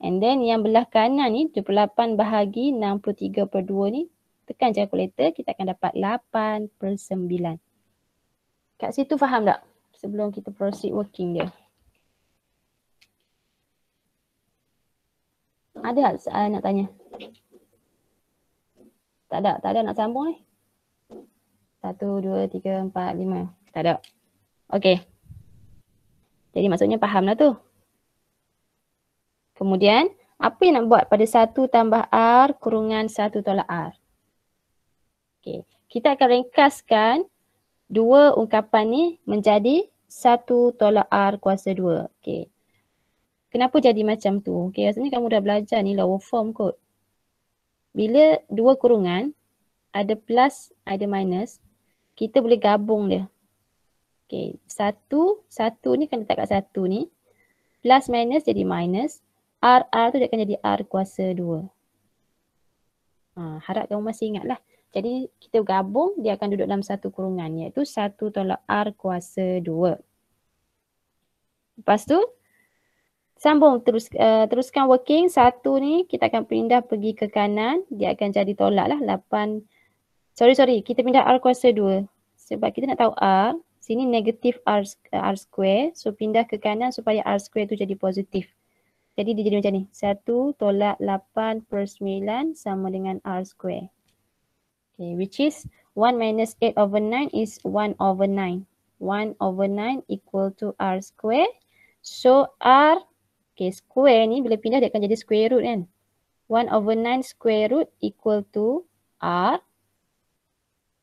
And then yang belah kanan ni 28 bahagi 63 per 2 ni tekan kalkulator kita akan dapat 8 per 9. Kat situ faham tak? sebelum kita proceed working dia. Ada tak uh, nak tanya? Tak ada, tak ada nak sambung ni? Eh? Satu, dua, tiga, empat, lima. Tak ada. Okey. Jadi maksudnya lah tu. Kemudian, apa yang nak buat pada satu tambah R kurungan satu tolak R? Okey. Kita akan ringkaskan dua ungkapan ni menjadi satu tolak R kuasa dua. Okay. Kenapa jadi macam tu? Okay, rasanya kamu dah belajar ni lower form kot. Bila dua kurungan ada plus, ada minus, kita boleh gabung dia. Okay, satu, satu ni kan letak kat satu ni. Plus minus jadi minus. R, R tu dia akan jadi R kuasa dua. Ha, harap kamu masih ingat lah. Jadi kita gabung dia akan duduk dalam satu kurungan iaitu 1 tolak R kuasa 2. Lepas tu sambung terus uh, teruskan working satu ni kita akan pindah pergi ke kanan dia akan jadi tolak lah 8. Sorry sorry kita pindah R kuasa 2 sebab kita nak tahu R sini negatif R, eh, R square so pindah ke kanan supaya R square tu jadi positif. Jadi dia jadi macam ni 1 tolak 8 per 9 sama dengan R square. Okay, which is 1 minus 8 over 9 is 1 over 9. 1 over 9 equal to R square. So R, okay, square ni bila pindah dia akan jadi square root kan. 1 over 9 square root equal to R.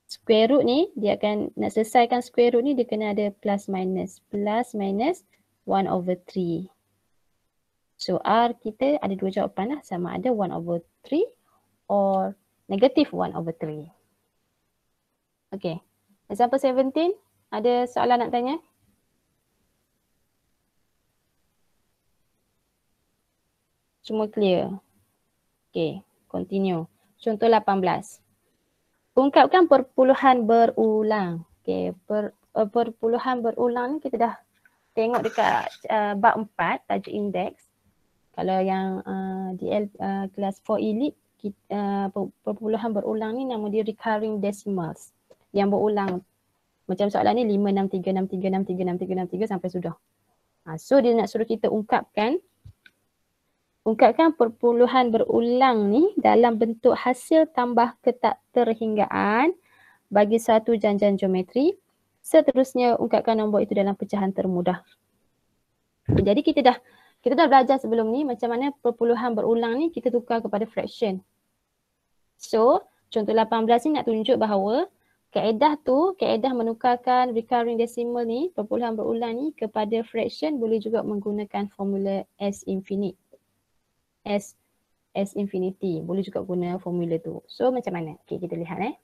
Square root ni, dia akan nak selesaikan square root ni, dia kena ada plus minus. Plus minus 1 over 3. So R kita ada dua jawapan lah. Sama ada 1 over 3 or negative 1 over 3. Okay. Example 17. Ada soalan nak tanya? Semua clear. Okay. Continue. Contoh 18. Ungkapkan perpuluhan berulang. Okay. Per, uh, perpuluhan berulang ni kita dah tengok dekat uh, bab 4 tajuk index. Kalau yang uh, eh, DL uh, kelas 4 elite Ah, perpuluhan berulang ni nama dia recurring decimals yang berulang macam soalan ni 56363636363 sampai sudah. Ha, so dia nak suruh kita ungkapkan ungkapkan perpuluhan berulang ni dalam bentuk hasil tambah ketak terhinggaan bagi satu janjian geometri seterusnya ungkapkan nombor itu dalam pecahan termudah. Jadi kita dah kita dah belajar sebelum ni macam mana perpuluhan berulang ni kita tukar kepada fraction. So, contoh 18 ni nak tunjuk bahawa kaedah tu, kaedah menukarkan recurring decimal ni, perpuluhan berulang ni kepada fraction boleh juga menggunakan formula S infinite. S S infinity. Boleh juga guna formula tu. So macam mana? Okay, kita lihat eh.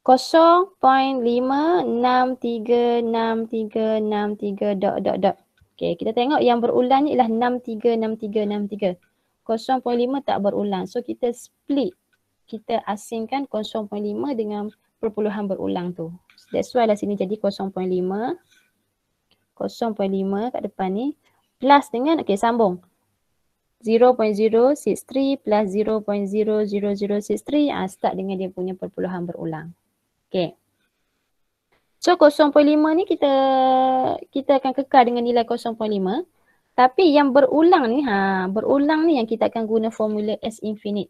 0.56363636 dot dot dot. Okay, kita tengok yang berulangnya ialah 636363. 0.5 tak berulang. So kita split. Kita asingkan 0.5 dengan perpuluhan berulang tu. So that's why lah sini jadi 0.5. 0.5 kat depan ni. Plus dengan, okay sambung. 0.063 plus 0.00063. Ha, ah, start dengan dia punya perpuluhan berulang. Okay. So 0.5 ni kita kita akan kekal dengan nilai 0.5. Tapi yang berulang ni ha berulang ni yang kita akan guna formula S infinite.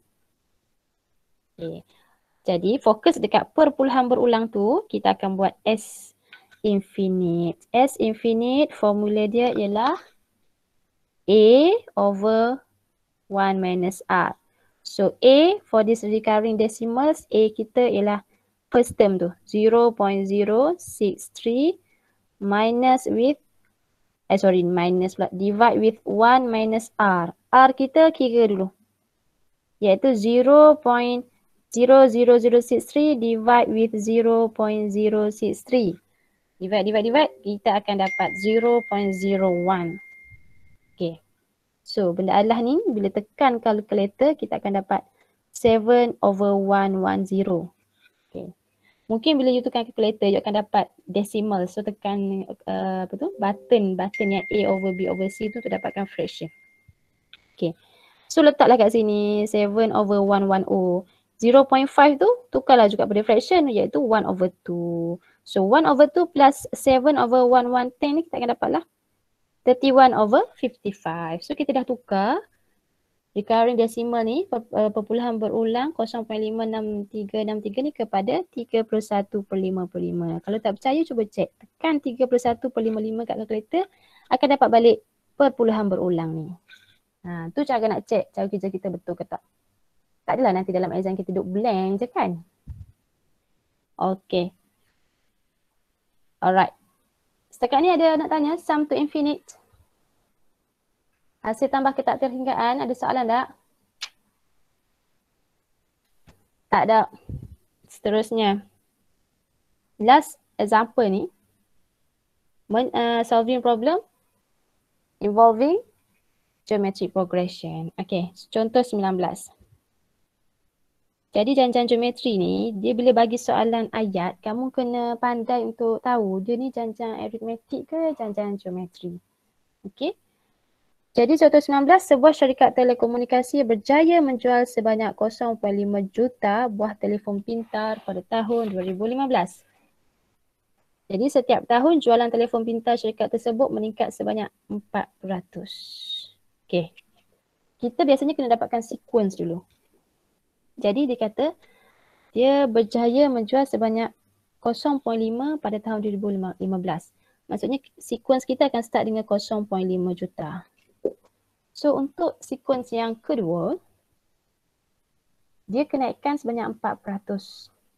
Okay. Jadi fokus dekat perpuluhan berulang tu kita akan buat S infinite. S infinite formula dia ialah A over 1 minus R. So A for this recurring decimals A kita ialah 0.5 first term tu 0.063 minus with eh sorry minus pula divide with 1 minus R. R kita kira dulu iaitu 0.00063 divide with 0.063 divide divide divide kita akan dapat 0.01 okay so benda alah ni bila tekan calculator kita akan dapat 7 over 110 Mungkin bila you tekan calculator, you akan dapat decimal. So tekan uh, apa tu? button, button yang A over B over C tu, tu dapatkan fraction. Okay. So letaklah kat sini 7 over 110. 0.5 tu tukarlah juga pada fraction iaitu 1 over 2. So 1 over 2 plus 7 over 110 ni kita akan dapatlah 31 over 55. So kita dah tukar recurring decimal ni eh, perpuluhan berulang 0.56363 ni kepada 31.55. Kalau tak percaya cuba cek tekan 31.55 kat kalkulator akan dapat balik perpuluhan berulang ni. Ha, tu cara nak cek cara kerja kita betul ke tak. Tak adalah nanti dalam exam kita duduk blank je kan. Okay. Alright. Setakat ni ada nak tanya sum to infinite? Hasil tambah kita terhinggaan. Ada soalan tak? Tak ada. Seterusnya. Last example ni. Men, uh, solving problem involving geometric progression. Okay, contoh 19. Jadi janjian geometri ni, dia bila bagi soalan ayat, kamu kena pandai untuk tahu dia ni janjian aritmetik ke janjian geometri. Okay, jadi 2019 sebuah syarikat telekomunikasi berjaya menjual sebanyak 0.5 juta buah telefon pintar pada tahun 2015. Jadi setiap tahun jualan telefon pintar syarikat tersebut meningkat sebanyak 400. Okey. Kita biasanya kena dapatkan sequence dulu. Jadi dia kata dia berjaya menjual sebanyak 0.5 pada tahun 2015. Maksudnya sequence kita akan start dengan 0.5 juta. So untuk sequence yang kedua, dia kenaikan sebanyak 4%.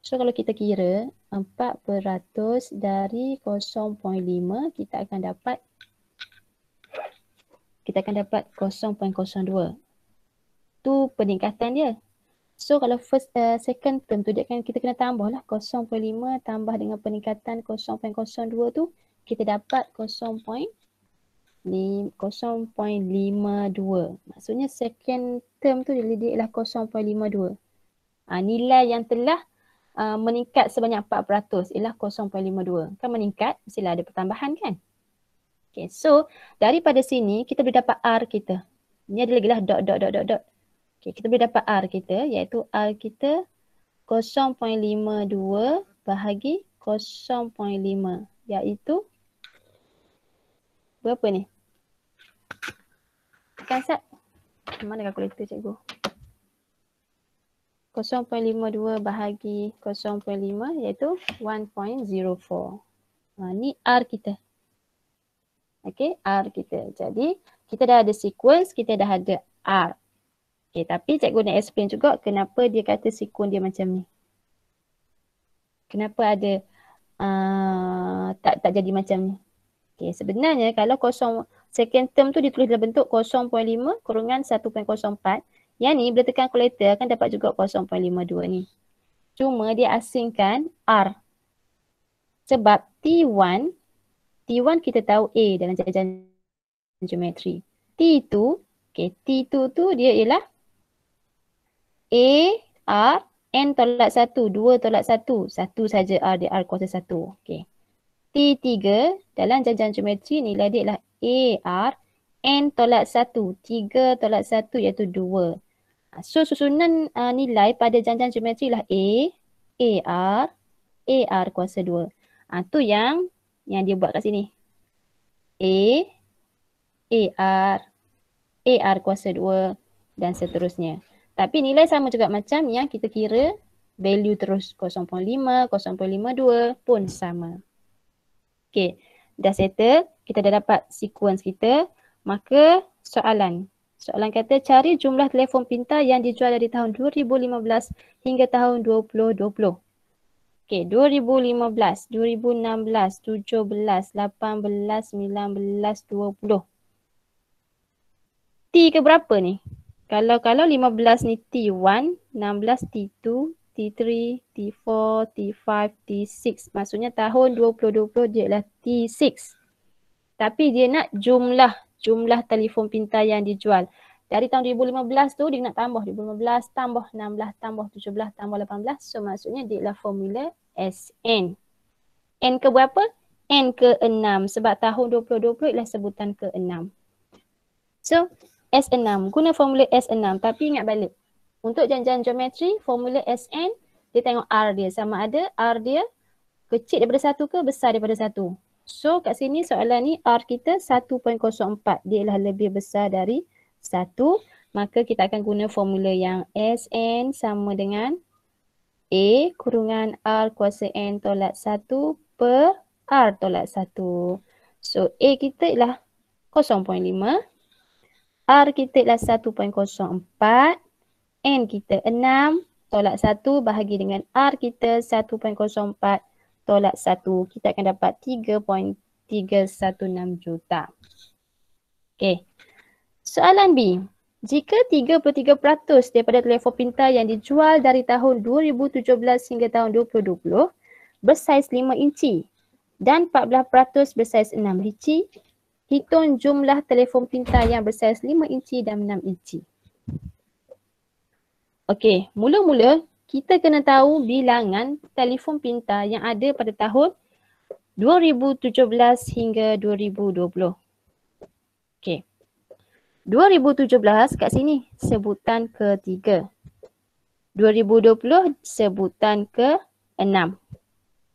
So kalau kita kira 4% dari 0.5 kita akan dapat kita akan dapat 0.02. Tu peningkatan dia. So kalau first uh, second term tu dia kan kita kena tambah lah 0.5 tambah dengan peningkatan 0.02 tu kita dapat 0.52. Maksudnya second term tu dia ialah 0.52. Ha, nilai yang telah uh, meningkat sebanyak 4% ialah 0.52. Kan meningkat, mestilah ada pertambahan kan? Okay, so daripada sini kita boleh dapat R kita. Ini adalah lagi lah dot dot dot dot dot. Okay, kita boleh dapat R kita iaitu R kita 0.52 bahagi 0.5 iaitu berapa ni? 0.52 Kan Sat? Mana kalkulator cikgu? 0.52 bahagi 0.5 iaitu 1.04. Ha, ni R kita. Okay, R kita. Jadi kita dah ada sequence, kita dah ada R. Okay, tapi cikgu nak explain juga kenapa dia kata sequence dia macam ni. Kenapa ada uh, tak tak jadi macam ni. Okay, sebenarnya kalau kosong, second term tu ditulis dalam bentuk 0.5 kurungan 1.04 yang ni bila tekan kalkulator akan dapat juga 0.52 ni. Cuma dia asingkan R. Sebab T1, T1 kita tahu A dalam jajan geometri. T2, okay, T2 tu dia ialah A, R, N tolak 1, 2 tolak 1. 1 saja R dia R kuasa 1. Okay. T3 dalam jajan geometri nilai dia ialah A, R, N tolak 1, 3 tolak 1 iaitu 2. Ah, so susunan uh, nilai pada janjian geometri lah A, A, R, A, R kuasa 2. Ha, ah, tu yang yang dia buat kat sini. A, A, R, A, R kuasa 2 dan seterusnya. Tapi nilai sama juga macam yang kita kira value terus 0.5, 0.52 pun sama. Okay, dah settle kita dah dapat sequence kita maka soalan soalan kata cari jumlah telefon pintar yang dijual dari tahun 2015 hingga tahun 2020 okey 2015 2016 17 18 19 20 T ke berapa ni kalau kalau 15 ni T1 16 T2 T3, T4, T5, T6. Maksudnya tahun 2020 dia ialah T6 tapi dia nak jumlah jumlah telefon pintar yang dijual. Dari tahun 2015 tu dia nak tambah 2015 tambah 16 tambah 17 tambah 18 so maksudnya dia lah formula SN. N ke berapa? N ke 6 sebab tahun 2020 ialah sebutan ke 6. So S6 guna formula S6 tapi ingat balik untuk janjian geometri formula SN dia tengok R dia sama ada R dia kecil daripada satu ke besar daripada satu. So kat sini soalan ni R kita 1.04 dia ialah lebih besar dari 1 maka kita akan guna formula yang Sn sama dengan A kurungan R kuasa N tolak 1 per R tolak 1. So A kita ialah 0.5, R kita ialah 1.04, N kita 6 tolak 1 bahagi dengan R kita 1.04 tolak 1 kita akan dapat 3.316 juta. Okey. Soalan B. Jika 33% daripada telefon pintar yang dijual dari tahun 2017 hingga tahun 2020 bersaiz 5 inci dan 14% bersaiz 6 inci, hitung jumlah telefon pintar yang bersaiz 5 inci dan 6 inci. Okey, mula-mula kita kena tahu bilangan telefon pintar yang ada pada tahun 2017 hingga 2020. Okey. 2017 kat sini sebutan ketiga. 2020 sebutan ke enam.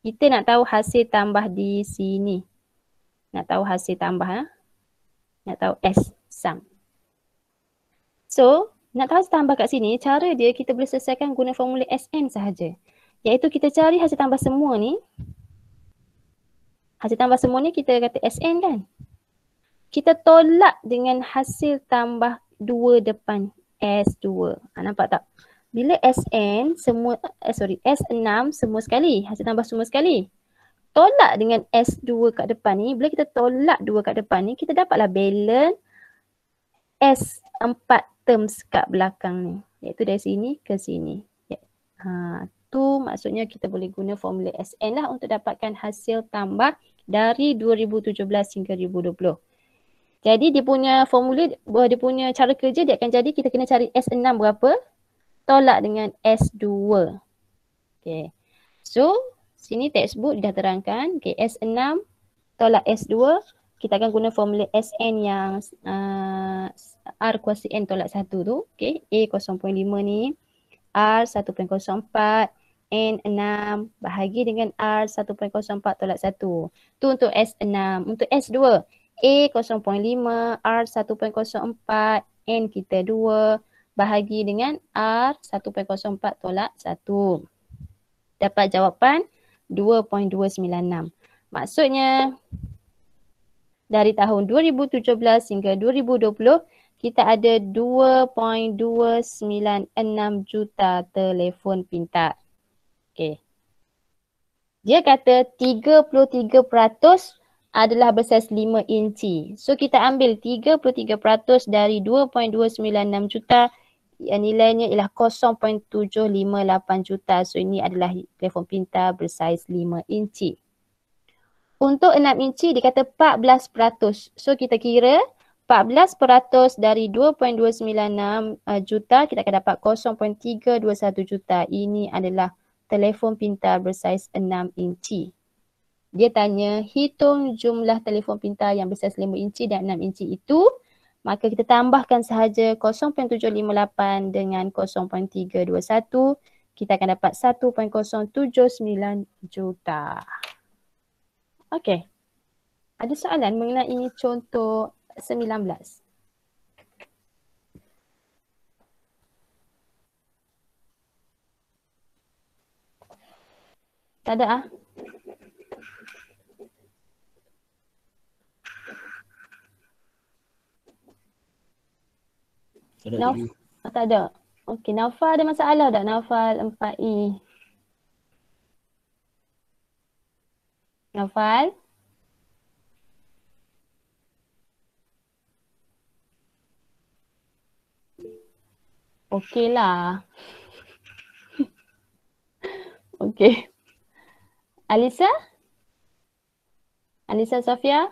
Kita nak tahu hasil tambah di sini. Nak tahu hasil tambah. Ha? Nak tahu S sum. So nak tahu tambah kat sini, cara dia kita boleh selesaikan guna formula SN sahaja. Iaitu kita cari hasil tambah semua ni. Hasil tambah semua ni kita kata SN kan? Kita tolak dengan hasil tambah dua depan S2. Ha, nampak tak? Bila SN semua, eh, sorry, S6 semua sekali. Hasil tambah semua sekali. Tolak dengan S2 kat depan ni. Bila kita tolak dua kat depan ni, kita dapatlah balance S4 terms kat belakang ni iaitu dari sini ke sini. Yeah. Ha, tu maksudnya kita boleh guna formula SN lah untuk dapatkan hasil tambah dari 2017 hingga 2020. Jadi dia punya formula, dia punya cara kerja dia akan jadi kita kena cari S6 berapa tolak dengan S2. Okay. So sini textbook dah terangkan okay, S6 tolak S2 kita akan guna formula SN yang uh, R kuasa N tolak 1 tu okay, A 0.5 ni R 1.04 N 6 bahagi dengan R 1.04 tolak 1 tu untuk S 6 untuk S 2 A 0.5 R 1.04 N kita 2 bahagi dengan R 1.04 tolak 1 dapat jawapan 2.296 maksudnya dari tahun 2017 hingga 2020 kita ada 2.296 juta telefon pintar. Okey. Dia kata 33% adalah besar 5 inci. So kita ambil 33% dari 2.296 juta yang nilainya ialah 0.758 juta. So ini adalah telefon pintar bersaiz 5 inci. Untuk 6 inci dia kata 14%. So kita kira 14% dari 2.296 eh, juta kita akan dapat 0.321 juta. Ini adalah telefon pintar bersaiz 6 inci. Dia tanya hitung jumlah telefon pintar yang bersaiz 5 inci dan 6 inci itu maka kita tambahkan sahaja 0.758 dengan 0.321 kita akan dapat 1.079 juta. Okey. Ada soalan mengenai contoh tak ada ah. Naufal oh, tak ada. Okey, Naufal ada masalah tak Naufal 4E? Naufal? Okey lah. (laughs) Okey. Alisa? Alisa Sofia.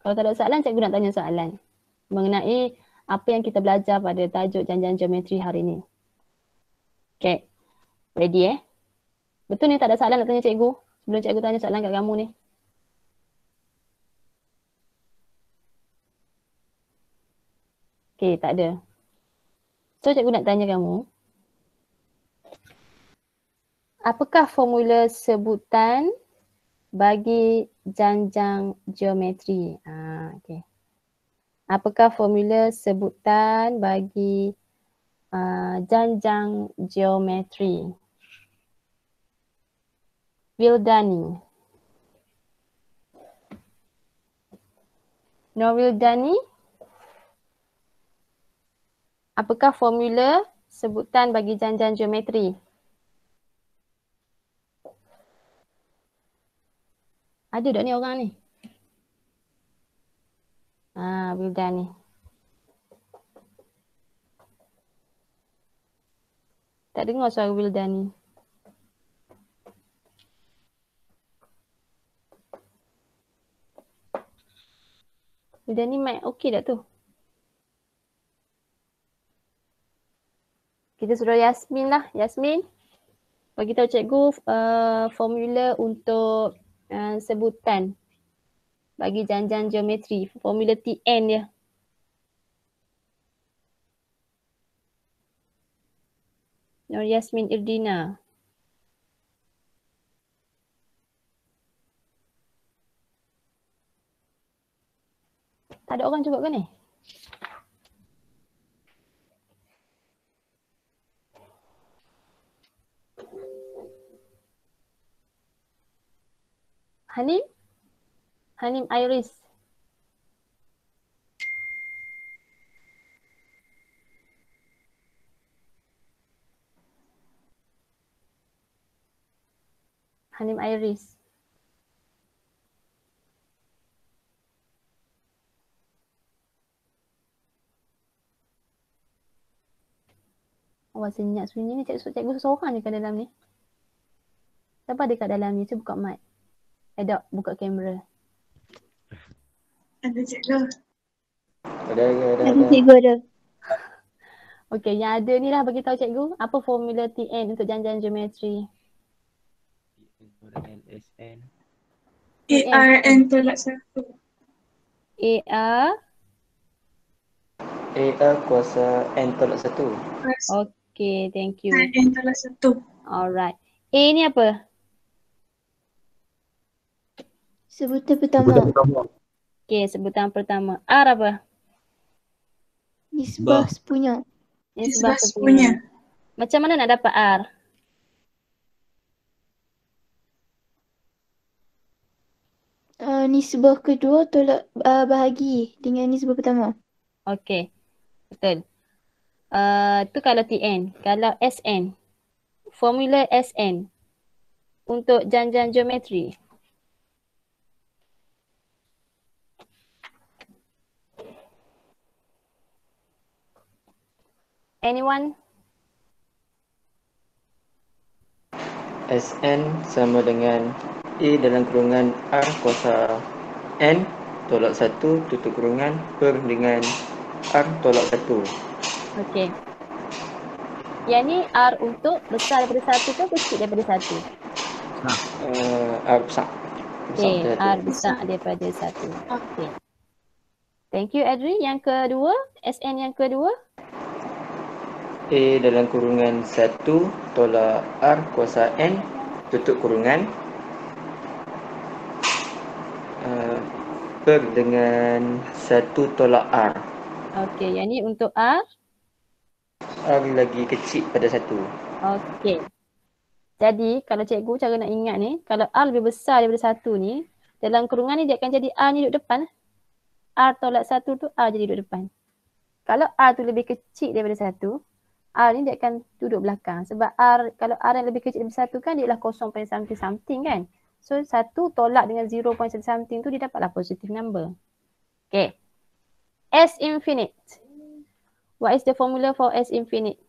Kalau tak ada soalan, cikgu nak tanya soalan mengenai apa yang kita belajar pada tajuk janjian geometri hari ini. Okay. Ready eh? Betul ni tak ada soalan nak tanya cikgu? Sebelum cikgu tanya soalan kat kamu ni. Okay, eh, tak ada. So, cikgu nak tanya kamu. Apakah formula sebutan bagi janjang geometri? Ah, okay. Apakah formula sebutan bagi uh, janjang geometri? Wildani. Norwildani. Norwildani apakah formula sebutan bagi janjian geometri? Ada dah ni orang ni? Ah, Wildan ni. Tak dengar suara Wildan ni. Wildan ni mic okey tak tu? kita suruh Yasmin lah. Yasmin, bagi tahu cikgu uh, formula untuk uh, sebutan bagi janjang geometri. Formula TN dia. Nur Yasmin Irdina. Tak ada orang cukup ke ni? Hanim? Hanim Iris. Hanim Iris. Awak senyap sunyi ni cikgu, cikgu seorang je kat dalam ni. Siapa ada kat dalam ni? Cuba buka mic. Ada buka kamera. Ada cikgu. Ada, ada, ada. cikgu ada. Okey, yang ada ni lah bagi beritahu cikgu. Apa formula TN untuk janjian geometri? TN for N is N. AR N tolak satu. AR? AR kuasa N tolak satu. Okey, thank you. N tolak satu. Alright. A ni apa? Sebutan pertama. Sebutan pertama. Okey, sebutan pertama. R apa? Nisbah punya. Nisbah punya. Macam mana nak dapat R? Uh, ah, nisbah kedua tolak uh, bahagi dengan nisbah pertama. Okey. Betul. Uh, kalau TN. Kalau SN. Formula SN. Untuk janjian geometri. Anyone? Sn sama dengan E dalam kurungan R kuasa N tolak 1 tutup kurungan per dengan R tolak 1. Okey. Yang ni R untuk besar daripada 1 ke kecil daripada 1? Nah, Uh, R besar. besar Okey, R besar daripada 1. Ha. Okey. Thank you, Adri. Yang kedua, Sn yang kedua. A dalam kurungan 1 tolak R kuasa N tutup kurungan uh, per dengan 1 tolak R. Okey, yang ni untuk R? R lagi kecil pada 1. Okey. Jadi kalau cikgu cara nak ingat ni, kalau R lebih besar daripada 1 ni, dalam kurungan ni dia akan jadi R ni duduk depan. R tolak 1 tu R jadi duduk depan. Kalau R tu lebih kecil daripada 1, R ni dia akan duduk belakang sebab R kalau R yang lebih kecil daripada satu kan dia ialah 0.7 something kan. So satu tolak dengan 0.7 something tu dia dapatlah positif number. Okay. S infinite. What is the formula for S infinite?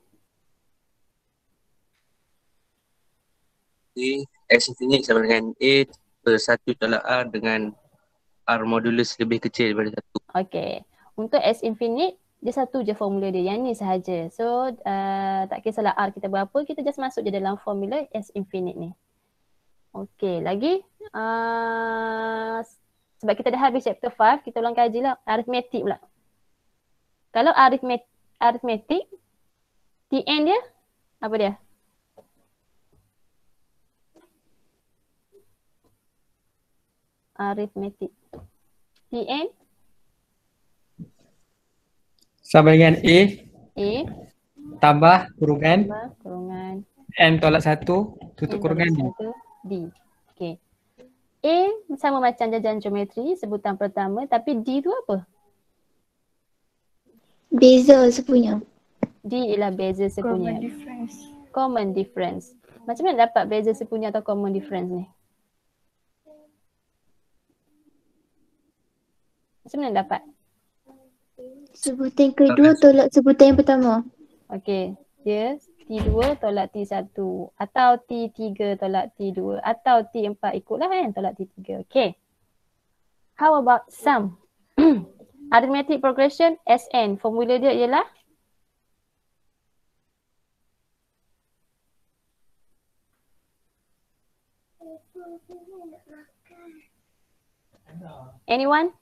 S infinite sama dengan A per satu tolak R dengan R modulus lebih kecil daripada satu. Okay. Untuk S infinite dia satu je formula dia yang ni sahaja so uh, tak kisahlah R kita berapa kita just masuk je dalam formula S infinite ni Okay lagi uh, sebab kita dah habis chapter 5 kita ulang kaji lah aritmetik pula kalau aritmet aritmetik TN dia apa dia aritmetik TN sama dengan A. A. Tambah kurungan. Tambah kurungan. N tolak satu, tutup A kurungan B. B. Okay. A sama macam jajan geometri sebutan pertama tapi D tu apa? Beza sepunya. D ialah beza sepunya. Common difference. Common difference. Macam mana dapat beza sepunya atau common difference ni? Macam mana dapat? Sebutan kedua tolak sebutan yang pertama. Okey. yes. T2 tolak T1 atau T3 tolak T2 atau T4 ikutlah kan tolak T3. Okey. How about sum? (clears throat) Arithmetic progression SN. Formula dia ialah Anyone?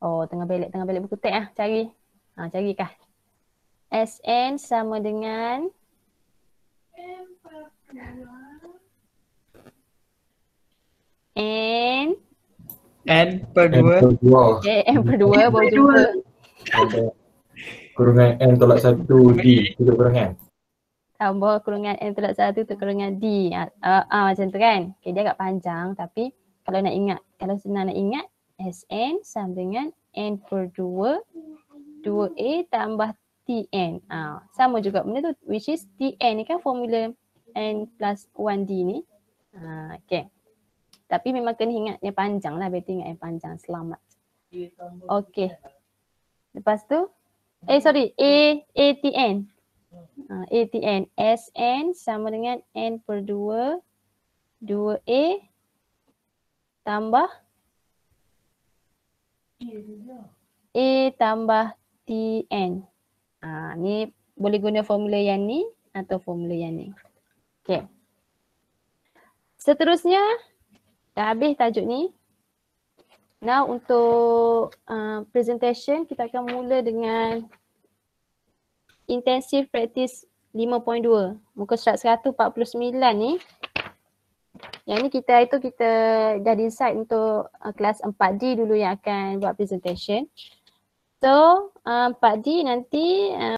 Oh, tengah belik, tengah belik buku teks ah Cari. Ha, ah, carikah. Sn sama dengan N per 2 N N per 2 Okay, N per 2 baru jumpa. kurungan N tolak 1 D, tutup kurungan. Tambah kurungan N tolak 1 tutup kurungan D. Ah, uh, uh, uh, macam tu kan? Okay, dia agak panjang tapi kalau nak ingat, kalau senang nak ingat, Sn sama dengan N per 2 2A tambah Tn. Ha, sama juga benda tu which is Tn ni kan formula N plus 1D ni. Ha, okay. Tapi memang kena ingat yang panjang lah. Biar ingat yang panjang. Selamat. Okay. Lepas tu. Eh sorry. A, Atn. Ha, Atn. Sn sama dengan N per 2 2A tambah A tambah TN. Ha, ni boleh guna formula yang ni atau formula yang ni. Okay. Seterusnya, dah habis tajuk ni. Now untuk uh, presentation kita akan mula dengan intensive practice 5.2. Muka surat 149 ni yang ni kita itu kita dah decide untuk uh, kelas 4D dulu yang akan buat presentation. So uh, 4D nanti uh,